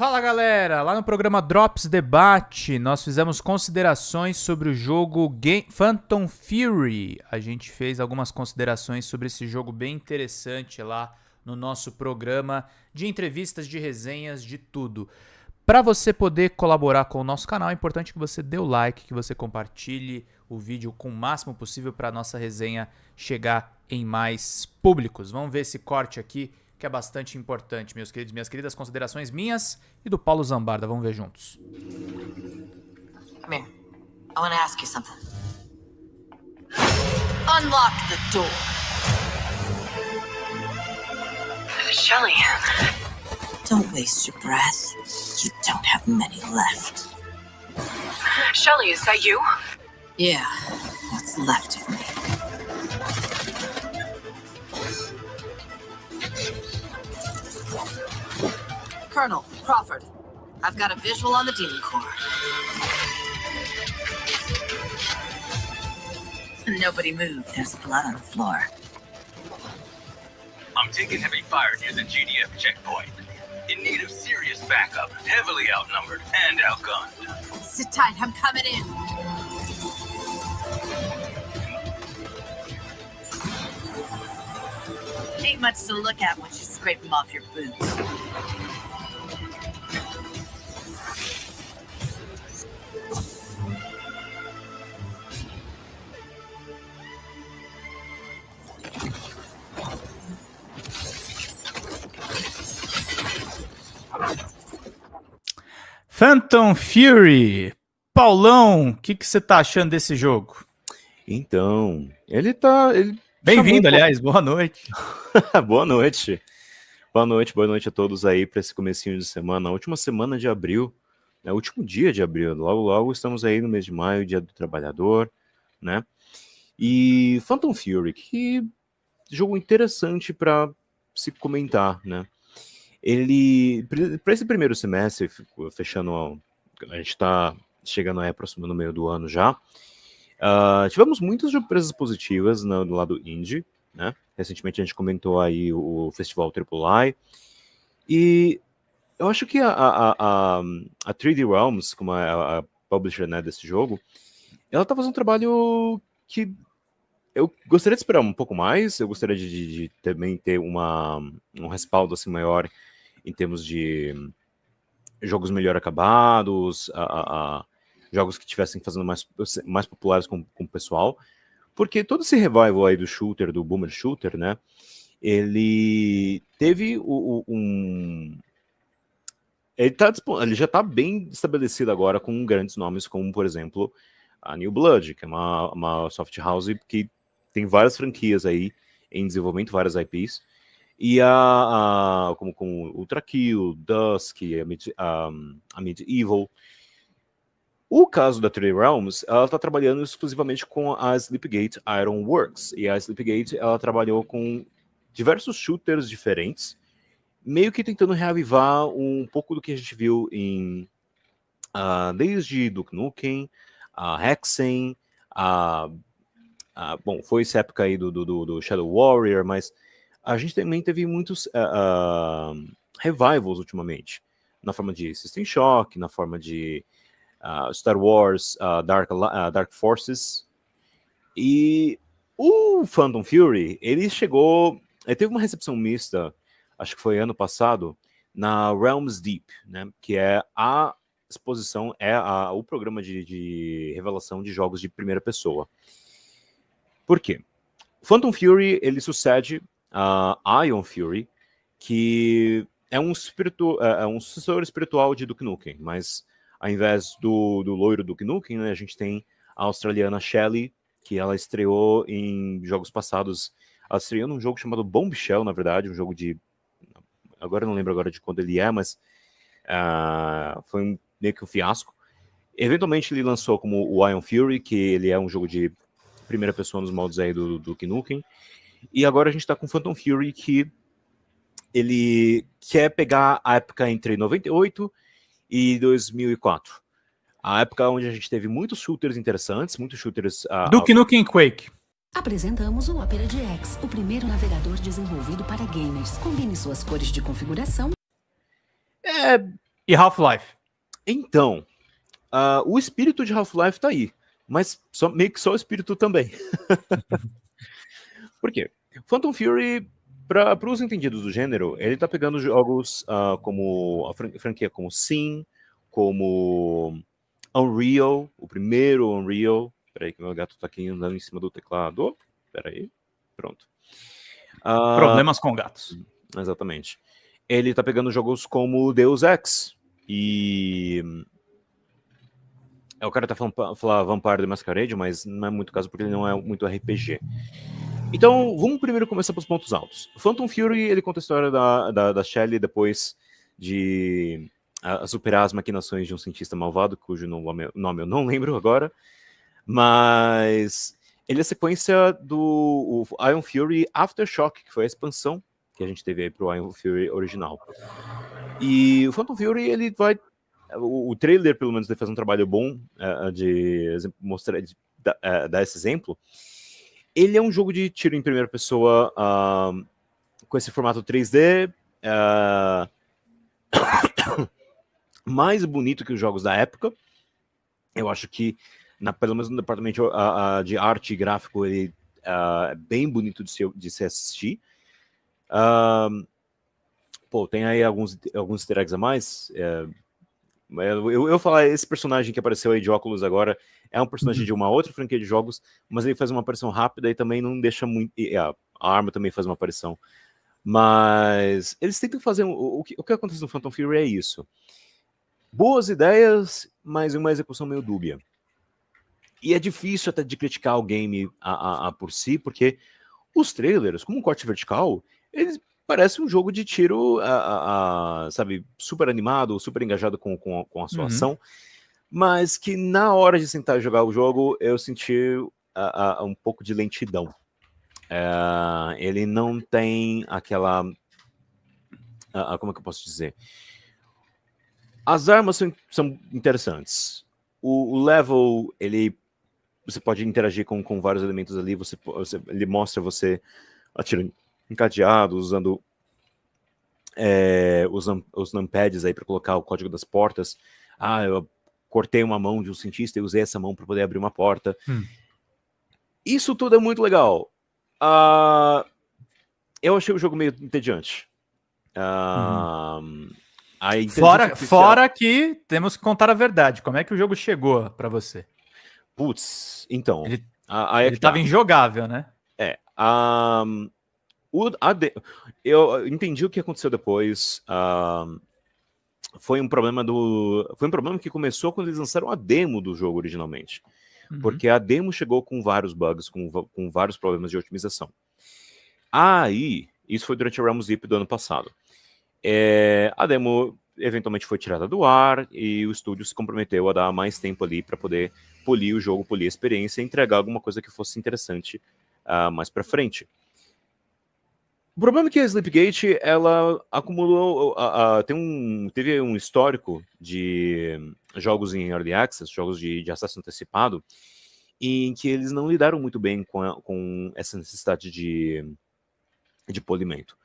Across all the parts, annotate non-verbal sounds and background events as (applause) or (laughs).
Fala galera, lá no programa Drops Debate nós fizemos considerações sobre o jogo Game Phantom Fury. A gente fez algumas considerações sobre esse jogo bem interessante lá no nosso programa de entrevistas, de resenhas, de tudo. Para você poder colaborar com o nosso canal, é importante que você dê o like, que você compartilhe o vídeo com o máximo possível para a nossa resenha chegar em mais públicos. Vamos ver esse corte aqui que é bastante importante, meus queridos, minhas queridas, considerações minhas e do Paulo Zambarda. Vamos ver juntos. Come here. I want to ask you something. Unlock the door. Shelly. Don't waste your breath. You don't have many left. Shelly, is that you? Yeah, what's left of me. Colonel, Crawford. I've got a visual on the Demon Core. Nobody moved. There's blood on the floor. I'm taking heavy fire near the GDF checkpoint. In need of serious backup, heavily outnumbered and outgunned. Sit tight, I'm coming in. Ain't much to look at once you scrape them off your boots. Phantom Fury. Paulão, o que você está achando desse jogo? Então, ele está. Bem-vindo, chamou... aliás, boa noite. (laughs) boa noite. Boa noite, boa noite a todos aí para esse comecinho de semana, a última semana de abril, né, último dia de abril, logo logo estamos aí no mês de maio, dia do trabalhador, né? E Phantom Fury, que jogo interessante para se comentar, né? Ele, para esse primeiro semestre, fechando, a gente está chegando aí, próximo no meio do ano já, uh, tivemos muitas surpresas positivas no, do lado indie, né? Recentemente a gente comentou aí o Festival Triple I, e eu acho que a, a, a, a 3D Realms, como é a, a publisher né, desse jogo, ela tá fazendo um trabalho que eu gostaria de esperar um pouco mais, eu gostaria de, de, de também ter uma, um respaldo assim maior em termos de jogos melhor acabados, a, a, jogos que estivessem fazendo mais, mais populares com, com o pessoal, porque todo esse revival aí do shooter, do boomer shooter, né, ele teve o, o, um... Ele, tá, ele já está bem estabelecido agora com grandes nomes, como, por exemplo, a New Blood, que é uma, uma soft house que tem várias franquias aí em desenvolvimento, várias IPs, e a, a como, com Ultra Kill, Dusk, a, Mid, a, a Medieval. O caso da Three Realms, ela está trabalhando exclusivamente com a Sleepgate Ironworks. E a Sleepgate, ela trabalhou com diversos shooters diferentes, meio que tentando reavivar um pouco do que a gente viu em uh, desde Duke Nukem, a uh, Hexen, a, uh, bom, foi essa época aí do, do, do Shadow Warrior, mas a gente também teve muitos uh, uh, revivals ultimamente, na forma de System Shock, na forma de uh, Star Wars, ah, Dark, Dark Forces. E o Phantom Fury, ele chegou. Ele eh, teve uma recepção mista, acho que foi ano passado, na Realms Deep, né? Que é a exposição, é a, o programa de, de revelação de jogos de primeira pessoa. Por quê? Phantom Fury ele sucede uh, Ion Fury, que é um, espiritu, é, é um sucessor espiritual de Duke Nukem, mas ao invés do, do loiro Duke Nukem, né, a gente tem a australiana Shelley, que ela estreou em jogos passados, ela estreou num jogo chamado Bombshell, na verdade, um jogo de... agora não lembro agora de quando ele é, mas uh, foi um, meio que um fiasco. Eventualmente ele lançou como o Ion Fury, que ele é um jogo de primeira pessoa nos modos aí do, do Duke Nukem, e agora a gente está com Phantom Fury, que ele quer pegar a época entre 98 e 2004. A época onde a gente teve muitos shooters interessantes, muitos shooters... Uh, Duke Nukem Quake. Apresentamos o Opera GX, o primeiro navegador desenvolvido para gamers. Combine suas cores de configuração. É... E Half-Life. Então, uh, o espírito de Half-Life tá aí, mas só, meio que só o espírito também. (laughs) Por quê? Phantom Fury, para os entendidos do gênero, ele tá pegando jogos uh, como a franquia como Sim, como Unreal, o primeiro Unreal. Peraí que meu gato tá aqui andando em cima do teclado. Peraí, pronto. Uh, Problemas com gatos. Exatamente. Ele tá pegando jogos como Deus Ex e é, o cara tá falando, falar Vampire the Masquerade, mas não é muito caso porque ele não é muito RPG. Então, vamos primeiro começar pelos pontos altos. Phantom Fury, ele conta a história da, da, da Shelley depois de a, ah, a superar as maquinações de um cientista malvado, cujo nome, nome eu não lembro agora, mas ele é sequência do Iron Fury Aftershock, que foi a expansão que a gente teve aí pro Iron Fury original. E o Phantom Fury, ele vai... O, o trailer, pelo menos, ele faz um trabalho bom eh, de mostrar, de, de, eh, de, dar esse exemplo, ele é um jogo de tiro em primeira pessoa uh, com esse formato 3D. Uh, (coughs) mais bonito que os jogos da época. Eu acho que, na, pelo menos no departamento uh, de arte e gráfico, ele ah, é bem bonito de se, de se assistir. pô, tem aí alguns, alguns easter eggs a mais. É, né? Eu, eu falar, esse personagem que apareceu aí de óculos agora é um personagem uhum. de uma outra franquia de jogos, mas ele faz uma aparição rápida e também não deixa muito. A, a, arma também faz uma aparição. Mas eles tentam fazer. Um, o, que, o que acontece no Phantom Fury é isso. Boas ideias, mas uma execução meio dúbia. E é difícil até de criticar o game a, a, a por si, porque os trailers, como um corte vertical, eles parece um jogo de tiro, a, a, a, sabe, super animado, super engajado com, com, com a sua uhum. ação, mas que na hora de sentar jogar o jogo, eu senti um pouco de lentidão. É, ele não tem aquela. como é que eu posso dizer? As armas são, são interessantes. O, o level, ele você pode interagir com, com vários elementos ali, você, você ele mostra você atirando encadeado, usando é, os, os numpads aí para colocar o código das portas. Ah, eu cortei uma mão de um cientista e usei essa mão para poder abrir uma porta. Hum. Isso tudo é muito legal. Uh, eu achei o jogo meio entediante. Uh, hum. fora, artificial... fora que temos que contar a verdade. Como é que o jogo chegou para você? Putz, então. Ele, a, ele estava tá. injogável, né? É. Um, o, de... Eu entendi o que aconteceu depois. Uh, foi um problema do. Foi um problema que começou quando eles lançaram a demo do jogo originalmente. Uhum. Porque a demo chegou com vários bugs, com, com vários problemas de otimização. Aí, isso foi durante o Realm Zip do ano passado. É, a demo eventualmente foi tirada do ar e o estúdio se comprometeu a dar mais tempo ali para poder polir o jogo, polir a experiência e entregar alguma coisa que fosse interessante uh, mais para frente. O problema é que a Slipgate ela acumulou, a, a, tem um, teve um histórico de jogos em early access, jogos de, de acesso antecipado, em que eles não lidaram muito bem com, a, com essa necessidade de, de polimento.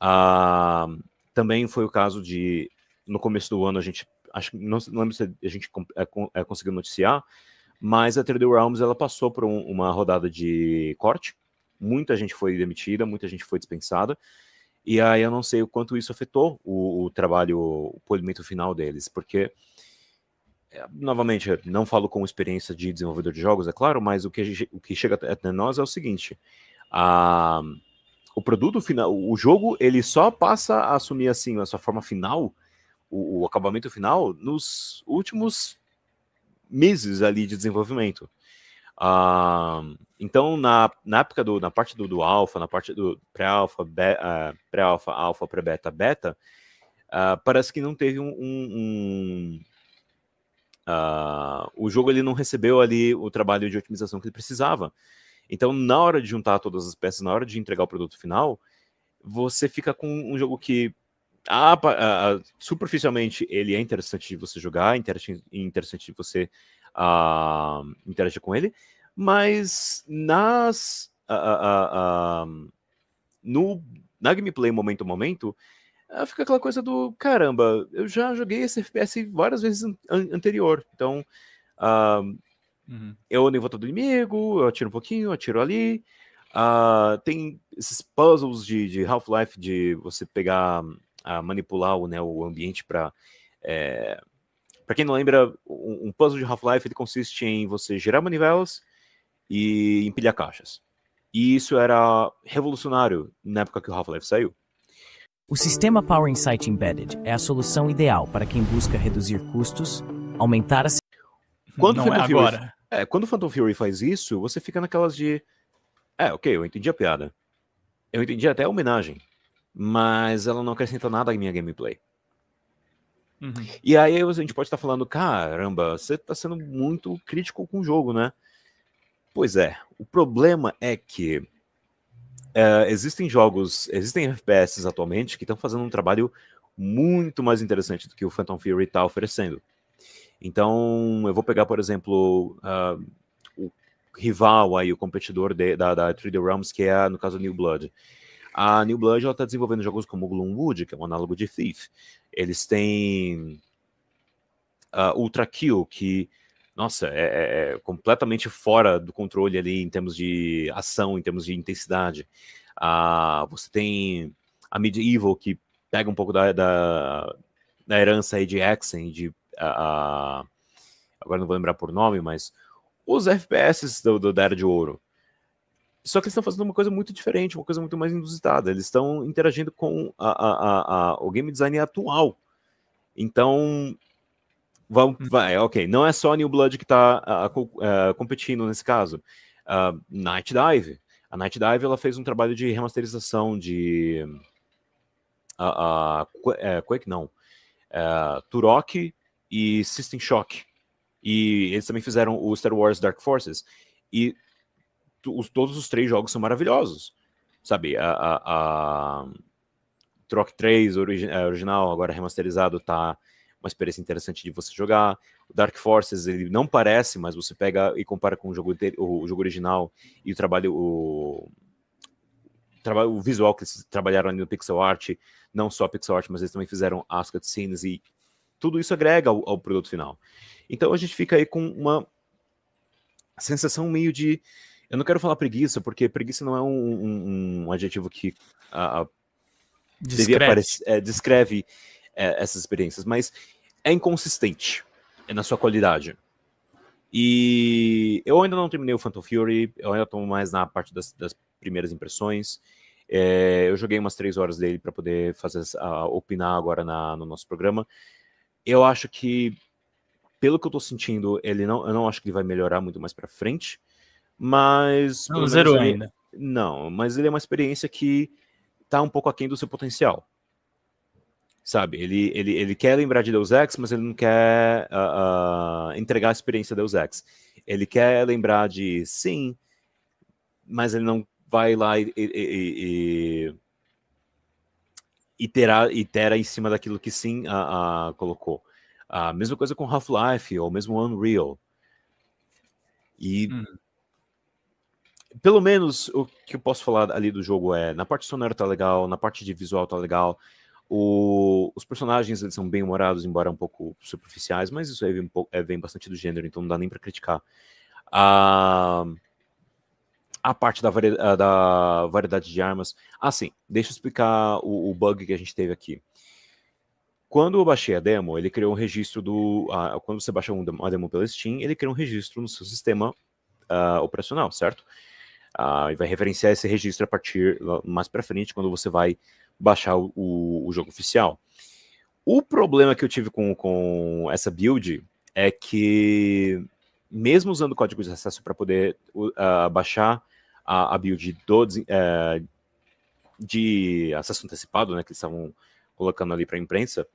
Ah, também foi o caso de, no começo do ano, a gente, acho, não, não lembro se a gente é, é, conseguiu noticiar, mas a 3D Realms ela passou por um, uma rodada de corte, muita gente foi demitida, muita gente foi dispensada. E aí eu não sei o quanto isso afetou o, o trabalho, o polimento final deles, porque é, novamente, não falo com experiência de desenvolvedor de jogos, é claro, mas o que, gente, o que chega até nós é o seguinte: a, o produto final, o jogo, ele só passa a assumir assim a sua forma final, o, o acabamento final, nos últimos meses ali de desenvolvimento. Uh, então, na, na época do, na parte do, do alfa, na parte do pré-alfa, ah, pré-alfa, alfa, pré-beta, beta, uh, parece que não teve um, um, um uh, o jogo ele não recebeu ali o trabalho de otimização que ele precisava. Então, na hora de juntar todas as peças, na hora de entregar o produto final, você fica com um jogo que a, a, a, superficialmente ele é interessante de você jogar, interessante, interessante de você uh, interagir com ele, mas nas. A, a, a, no, na gameplay momento a momento, eh, fica aquela coisa do caramba, eu já joguei esse FPS várias vezes an anterior, então uh, uhum. eu nem volto do inimigo, eu atiro um pouquinho, eu atiro ali. Uh, tem esses puzzles de, de Half-Life de você pegar, ah, manipular o, né, o ambiente para. É... Eh, para quem não lembra, um, um puzzle de Half-Life ele consiste em você gerar manivelas e empilhar caixas. E isso era revolucionário na época que o Half-Life saiu. O sistema Power Insight Embedded é a solução ideal para quem busca reduzir custos, aumentar a. Quando Não, é agora. é, quando o Phantom Fury faz isso, você fica naquelas de. É, ok, eu entendi a piada. Eu entendi até a homenagem. Mas ela não acrescenta nada à minha gameplay. Uhum. E aí a gente pode estar falando, caramba, você está sendo muito crítico com o jogo, né? Pois é, o problema é que uh, existem jogos, existem FPS atualmente que estão fazendo um trabalho muito mais interessante do que o Phantom Fury está oferecendo. Então, eu vou pegar, por exemplo, uh, o rival aí, o competidor de, da, da 3D Realms, que é, no caso, New Blood. A New Blood está desenvolvendo jogos como Gloomwood, que é um análogo de Thief. Eles têm uh, Ultra Kill, que nossa, é, é, é, completamente fora do controle ali em termos de ação, em termos de intensidade. Ah, você tem a Medieval, que pega um pouco da, da, da herança aí de Hexen, de. agora não vou lembrar por nome, mas. Os FPS do, do, da Era de Ouro. Só que eles estão fazendo uma coisa muito diferente, uma coisa muito mais inusitada. Eles estão interagindo com a, a, a, o game design atual. Então, Vamos, hum. vai, ok. Não é só a New Blood que está é, competindo nesse caso. Uh, Night Dive. A Night Dive ela fez um trabalho de remasterização de. Uh, é, Quake, não. É, Turok e System Shock. E eles também fizeram o Star Wars Dark Forces. E os, todos os três jogos são maravilhosos. Sabe? A. a, a... Turok 3, origi é, original, agora remasterizado, tá uma experiência interessante de você jogar. O Dark Forces, ele não parece, mas você pega e compara com o jogo, o jogo original e o trabalho, o, o visual que eles trabalharam ali no pixel art, não só pixel art, mas eles também fizeram as cutscenes e tudo isso agrega ao, ao produto final. Então a gente fica aí com uma sensação meio de eu não quero falar preguiça, porque preguiça não é um, um, um adjetivo que a, a descreve. Aparecer, é, descreve é, essas experiências, mas é inconsistente na sua qualidade. E eu ainda não terminei o Phantom Fury, eu ainda estou mais na parte das, das primeiras impressões. É, eu joguei umas três horas dele para poder fazer opinar agora na, no nosso programa. Eu acho que, pelo que eu estou sentindo, ele não, eu não acho que ele vai melhorar muito mais para frente, mas não zerou ainda. Não, mas ele é uma experiência que está um pouco aquém do seu potencial sabe? Ele, ele, ele quer lembrar de Deus Ex, mas ele não quer uh, uh, entregar a experiência Deus Ex. Ele quer lembrar de sim, mas ele não vai lá e, e, e, itera, itera em cima daquilo que sim uh, colocou. A mesma coisa com Half-Life, ou mesmo Unreal. E hum. pelo menos o que eu posso falar ali do jogo é na parte sonora tá legal, na parte de visual tá legal, o, os personagens eles são bem humorados, embora um pouco superficiais, mas isso aí vem, é, vem bastante do gênero, então não dá nem para criticar. A, a parte da, da variedade de armas. Ah, sim, deixa eu explicar o, o, bug que a gente teve aqui. Quando eu baixei a demo, ele criou um registro do. quando você baixa uma demo pela Steam, ele cria um registro no seu sistema ah, operacional, certo? Ah, e vai referenciar esse registro a partir mais para frente, quando você vai baixar o, o, jogo oficial. O problema que eu tive com, com essa build é que, mesmo usando código de acesso para poder uh, baixar a, a build do, uh, de acesso antecipado, né, que eles estavam colocando ali para a imprensa,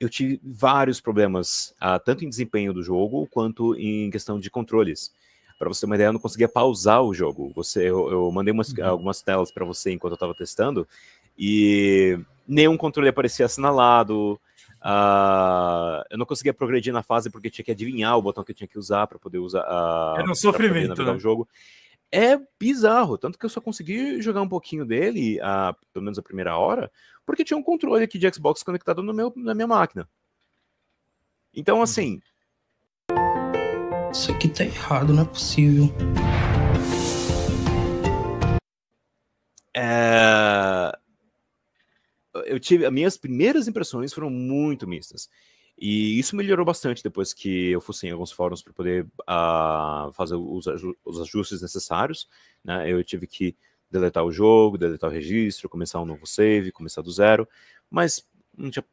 eu tive vários problemas, uh, tanto em desempenho do jogo quanto em questão de controles. Para você ter uma ideia, eu não conseguia pausar o jogo. Você, eu, eu mandei umas, uhum. algumas telas para você enquanto eu estava testando, e nenhum controle aparecia assinalado. Uh, eu não conseguia progredir na fase porque tinha que adivinhar o botão que eu tinha que usar para poder usar. Uh, Era um sofrimento. Né? O jogo. É bizarro, tanto que eu só consegui jogar um pouquinho dele, uh, pelo menos a primeira hora, porque tinha um controle aqui de Xbox conectado no meu, na minha máquina. Então, uhum. assim. Isso aqui tá errado, não é possível. É eu tive. minhas primeiras impressões foram muito mistas. E isso melhorou bastante depois que eu fosse em alguns fóruns para poder uh, fazer os, os, ajustes necessários. Né? Eu tive que deletar o jogo, deletar o registro, começar um novo save, começar do zero, mas não tinha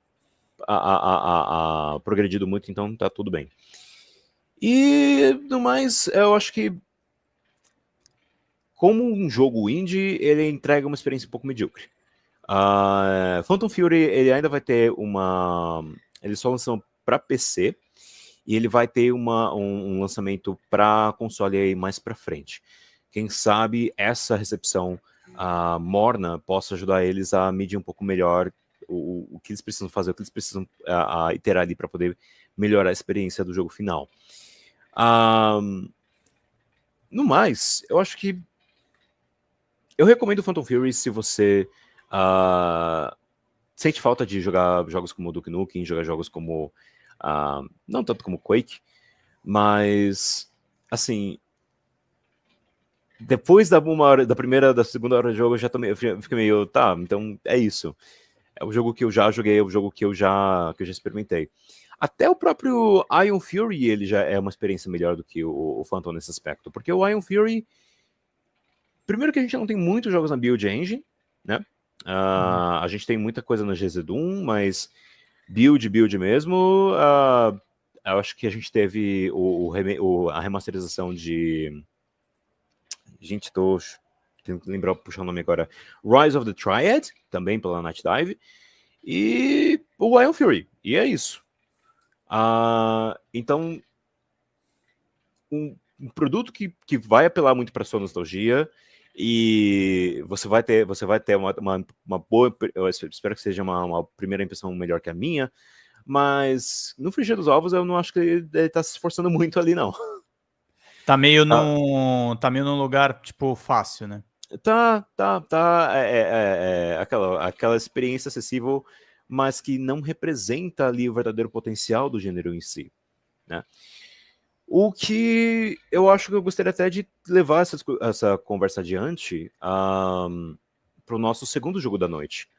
a, a, a, a progredido muito, então tá tudo bem. E do mais, eu acho que como um jogo indie, ele entrega uma experiência um pouco medíocre. Uh, Phantom Fury, ele ainda vai ter uma. Ele só lançou para PC e ele vai ter uma, um, um lançamento para console aí mais para frente. Quem sabe essa recepção uh, morna possa ajudar eles a medir um pouco melhor o, o que eles precisam fazer, o que eles precisam uh, uh, iterar ali para poder melhorar a experiência do jogo final. no mais, eu acho que eu recomendo Phantom Fury se você Uh, sente falta de jogar jogos como Duke Nukem, jogar jogos como. Uh, não tanto como Quake, mas. Assim. Depois da, uma hora, da primeira, da segunda hora de jogo, eu já tomei, eu fiquei meio, tá, então é isso. É o jogo que eu já joguei, é o jogo que eu já, que eu já experimentei. Até o próprio Ion Fury, ele já é uma experiência melhor do que o, o Phantom nesse aspecto. Porque o Ion Fury. Primeiro que a gente não tem muitos jogos na Build Engine, né? Uh, a gente tem muita coisa na gz mas build, build mesmo. Uh, eu acho que a gente teve o, o, a remasterização de. Gente, tô que lembrar, puxar o nome agora. Rise of the Triad, também pela Night Dive. E o Iron Fury. E é isso. Uh, então, um, um, produto que, que vai apelar muito para sua nostalgia. E você vai ter, você vai ter uma, uma, uma boa. Eu espero que seja uma, uma, primeira impressão melhor que a minha. Mas no frigir dos ovos, eu não acho que ele, está se esforçando muito ali, não. Tá meio ah. num. Tá meio num lugar, tipo, fácil, né? Tá, tá, tá. É, é, é, é, aquela, aquela experiência acessível, mas que não representa ali o verdadeiro potencial do gênero em si. Né? O que eu acho que eu gostaria até de levar essa, essa conversa adiante um, para o nosso segundo jogo da noite,